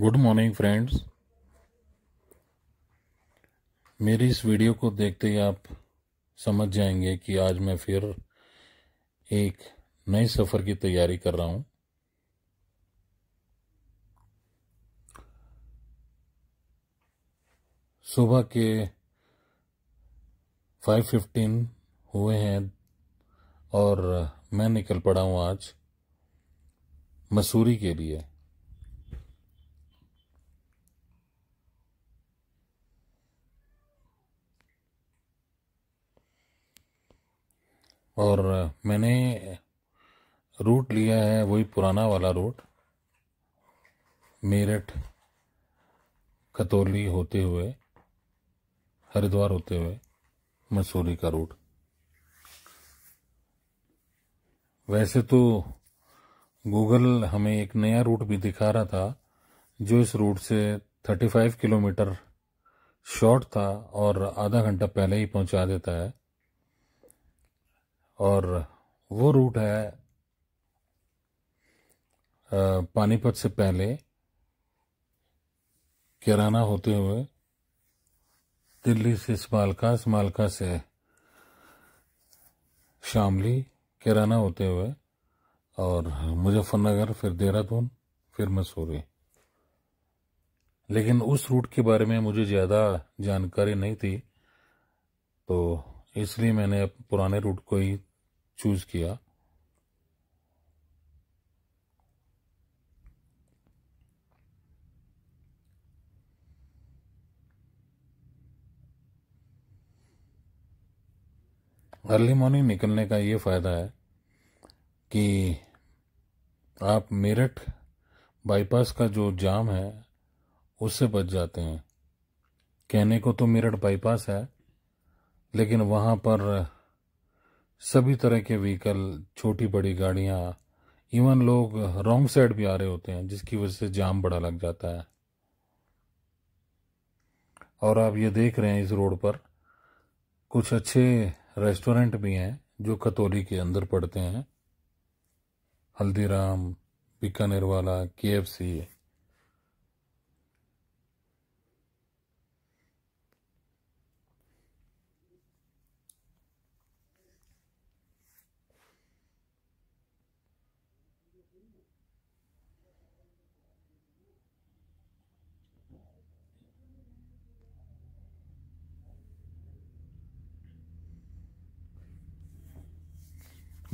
good morning friends मेरी इस video को देखते ही आप समझ जाएंगे कि आज मैं फिर एक नए सफ़र की तैयारी कर रहा हूँ सुबह के 5:15 हुए हैं और मैं निकल पड़ा हूँ आज मसूरी के लिए और मैंने रूट लिया है वही पुराना वाला रूट मेरठ कतौली होते हुए हरिद्वार होते हुए मसूरी का रूट वैसे तो गूगल हमें एक नया रूट भी दिखा रहा था जो इस रूट से 35 किलोमीटर शॉर्ट था और आधा घंटा पहले ही पहुंचा देता है और वो रूट है पानीपत से पहले किराना होते हुए दिल्ली से स्मालका स्मालका से शामली किराना होते हुए और मुजफ्फरनगर फिर देहरादून फिर मसूरी लेकिन उस रूट के बारे में मुझे ज़्यादा जानकारी नहीं थी तो इसलिए मैंने पुराने रूट को ही चूज़ किया अर्ली मॉर्निंग निकलने का ये फ़ायदा है कि आप मेरठ बाईपास का जो जाम है उससे बच जाते हैं कहने को तो मेरठ बाईपास है लेकिन वहाँ पर सभी तरह के व्हीकल छोटी बड़ी गाड़ियाँ इवन लोग रॉन्ग साइड भी आ रहे होते हैं जिसकी वजह से जाम बड़ा लग जाता है और आप ये देख रहे हैं इस रोड पर कुछ अच्छे रेस्टोरेंट भी हैं जो कतौली के अंदर पड़ते हैं हल्दीराम बीकानेर वाला के एफ सी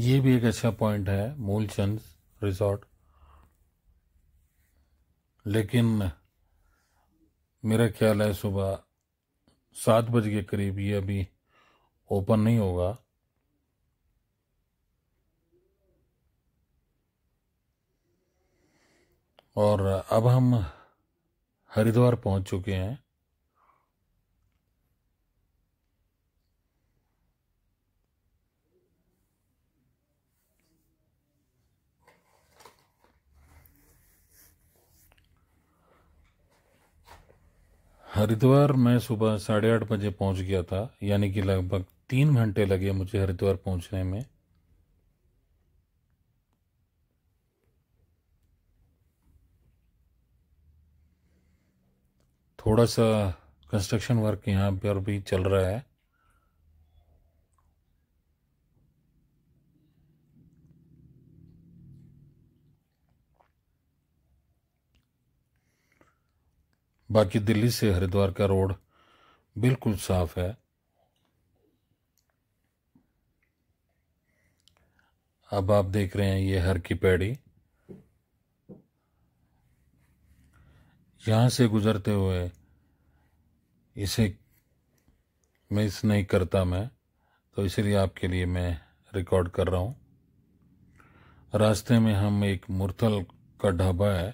ये भी एक अच्छा पॉइंट है मूलचंद रिजॉर्ट लेकिन मेरा ख्याल है सुबह सात बज के करीब ये अभी ओपन नहीं होगा और अब हम हरिद्वार पहुंच चुके हैं हरिद्वार मैं सुबह साढ़े आठ बजे पहुंच गया था यानी कि लगभग तीन घंटे लगे मुझे हरिद्वार पहुंचने में थोड़ा सा कंस्ट्रक्शन वर्क यहाँ पर भी चल रहा है बाकी दिल्ली से हरिद्वार का रोड बिल्कुल साफ है अब आप देख रहे हैं ये हर की पैड़ी यहाँ से गुजरते हुए इसे मिस नहीं करता मैं तो इसलिए आपके लिए मैं रिकॉर्ड कर रहा हूँ रास्ते में हम एक मुरथल का ढाबा है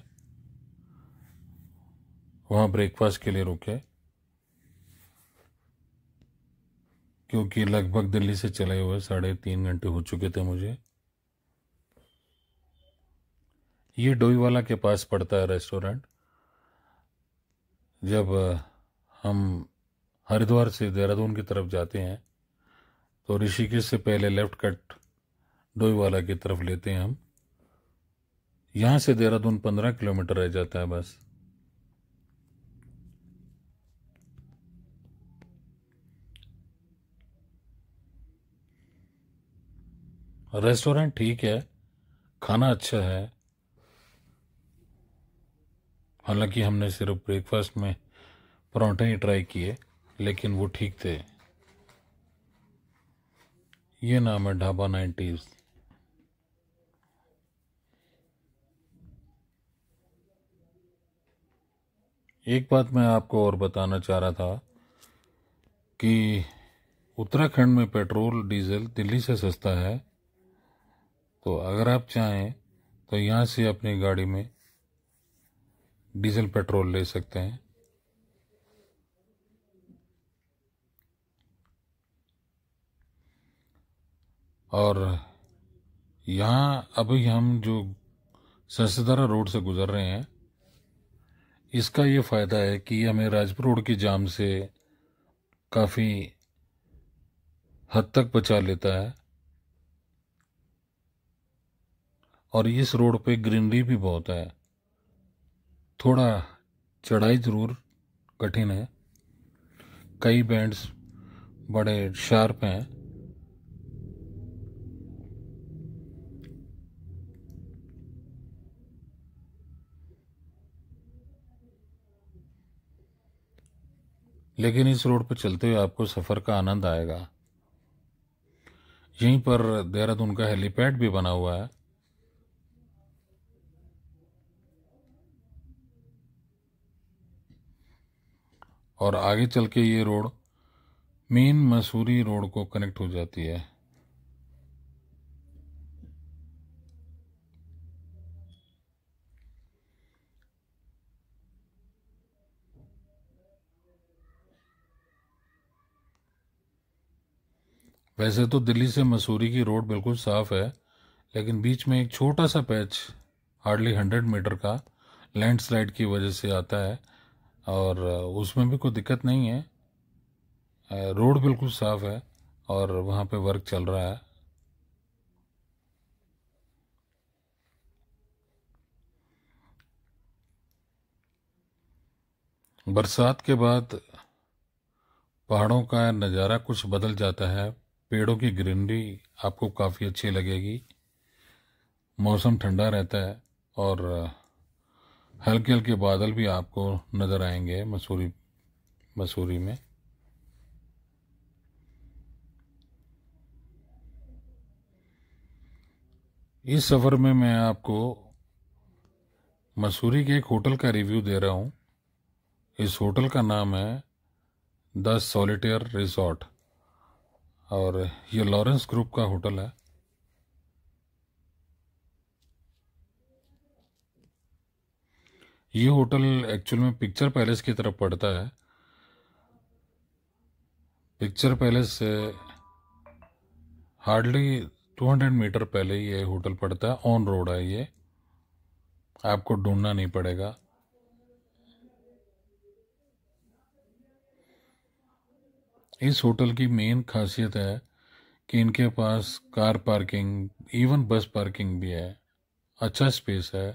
वहाँ ब्रेकफास्ट के लिए रुके क्योंकि लगभग दिल्ली से चले हुए साढ़े तीन घंटे हो चुके थे मुझे ये डोईवाला के पास पड़ता है रेस्टोरेंट जब हम हरिद्वार से देहरादून की तरफ जाते हैं तो ऋषिकेश से पहले लेफ्ट कट डोईवाला की तरफ लेते हैं हम यहाँ से देहरादून पंद्रह किलोमीटर रह जाता है बस रेस्टोरेंट ठीक है खाना अच्छा है हालांकि हमने सिर्फ ब्रेकफास्ट में परौंठे ही ट्राई किए लेकिन वो ठीक थे ये नाम है ढाबा नाइन्टीज़ एक बात मैं आपको और बताना चाह रहा था कि उत्तराखंड में पेट्रोल डीजल दिल्ली से सस्ता है तो अगर आप चाहें तो यहाँ से अपनी गाड़ी में डीजल पेट्रोल ले सकते हैं और यहाँ अभी हम जो संसदारा रोड से गुजर रहे हैं इसका ये फ़ायदा है कि हमें राजपुर रोड के जाम से काफ़ी हद तक बचा लेता है और इस रोड पे ग्रीनरी भी बहुत है थोड़ा चढ़ाई ज़रूर कठिन है कई बैंड्स बड़े शार्प हैं लेकिन इस रोड पर चलते हुए आपको सफ़र का आनंद आएगा यहीं पर देहरादून का हेलीपैड भी बना हुआ है और आगे चल के ये रोड मेन मसूरी रोड को कनेक्ट हो जाती है वैसे तो दिल्ली से मसूरी की रोड बिल्कुल साफ़ है लेकिन बीच में एक छोटा सा पैच हार्डली हंड्रेड मीटर का लैंडस्लाइड की वजह से आता है और उसमें भी कोई दिक्कत नहीं है रोड बिल्कुल साफ़ है और वहाँ पे वर्क चल रहा है बरसात के बाद पहाड़ों का नज़ारा कुछ बदल जाता है पेड़ों की ग्रीनरी आपको काफ़ी अच्छी लगेगी मौसम ठंडा रहता है और हल्के हल्के बादल भी आपको नज़र आएंगे मसूरी मसूरी में इस सफ़र में मैं आपको मसूरी के एक होटल का रिव्यू दे रहा हूँ इस होटल का नाम है द सॉलिटेयर रिजॉर्ट और ये लॉरेंस ग्रुप का होटल है ये होटल एक्चुअल में पिक्चर पैलेस की तरफ पड़ता है पिक्चर पैलेस से हार्डली 200 मीटर पहले ये होटल पड़ता है ऑन रोड है ये आपको ढूंढना नहीं पड़ेगा इस होटल की मेन खासियत है कि इनके पास car parking even bus parking भी है अच्छा स्पेस है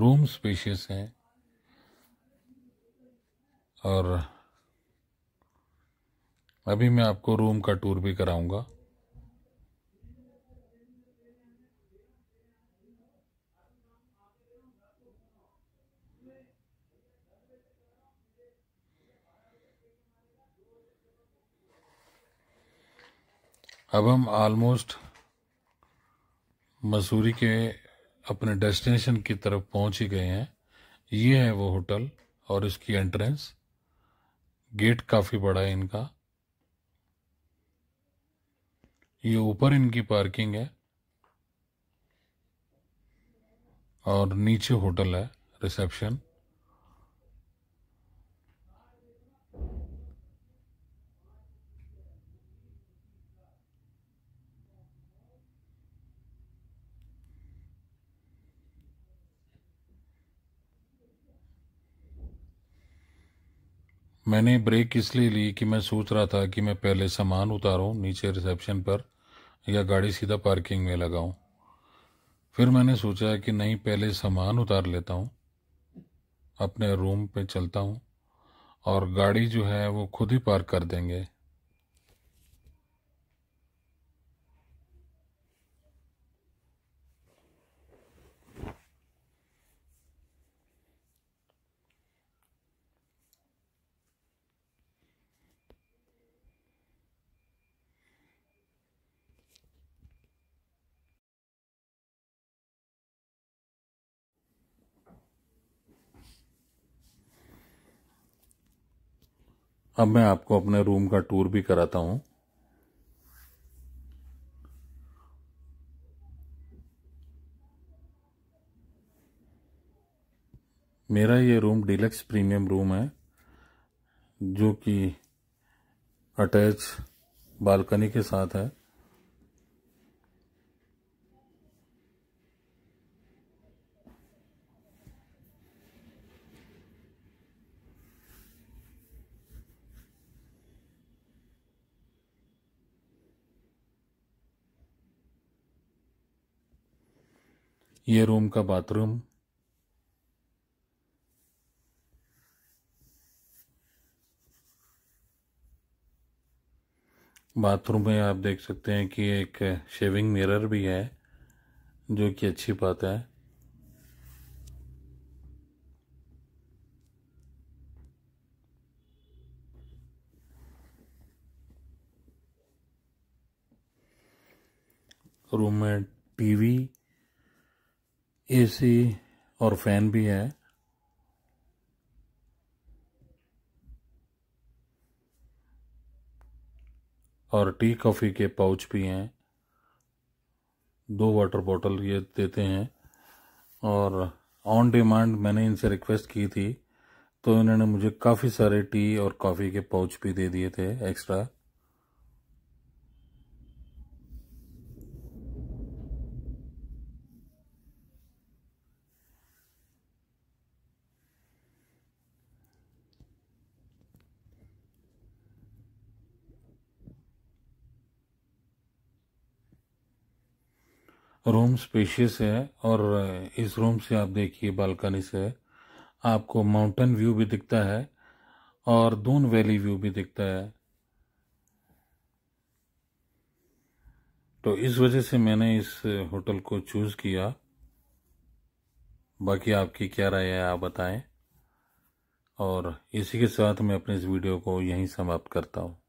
रूम स्पेशियस है और अभी मैं आपको रूम का टूर भी कराऊंगा अब हम ऑलमोस्ट मसूरी के अपने डेस्टिनेशन की तरफ पहुंच ही गए हैं ये है वो होटल और इसकी एंट्रेंस गेट काफ़ी बड़ा है इनका ये ऊपर इनकी पार्किंग है और नीचे होटल है रिसेप्शन मैंने ब्रेक इसलिए ली कि मैं सोच रहा था कि मैं पहले सामान उतारूं नीचे रिसेप्शन पर या गाड़ी सीधा पार्किंग में लगाऊं फिर मैंने सोचा कि नहीं पहले सामान उतार लेता हूं अपने रूम पे चलता हूं और गाड़ी जो है वो खुद ही पार्क कर देंगे अब मैं आपको अपने रूम का टूर भी कराता हूँ मेरा ये रूम डिलक्स प्रीमियम रूम है जो कि अटैच बालकनी के साथ है ये रूम का बाथरूम बाथरूम में आप देख सकते हैं कि एक शेविंग मिरर भी है जो कि अच्छी बात है रूम में टीवी एसी और फैन भी है और टी कॉफ़ी के पाउच भी हैं दो वाटर बॉटल ये देते हैं और ऑन डिमांड मैंने इनसे रिक्वेस्ट की थी तो इन्होंने मुझे काफ़ी सारे टी और कॉफ़ी के पाउच भी दे दिए थे एक्स्ट्रा रूम स्पेशियस है और इस रूम से आप देखिए बालकनी से आपको माउंटेन व्यू भी दिखता है और दून वैली व्यू भी दिखता है तो इस वजह से मैंने इस होटल को चूज़ किया बाकी आपकी क्या राय है आप बताएं और इसी के साथ मैं अपने इस वीडियो को यहीं समाप्त करता हूँ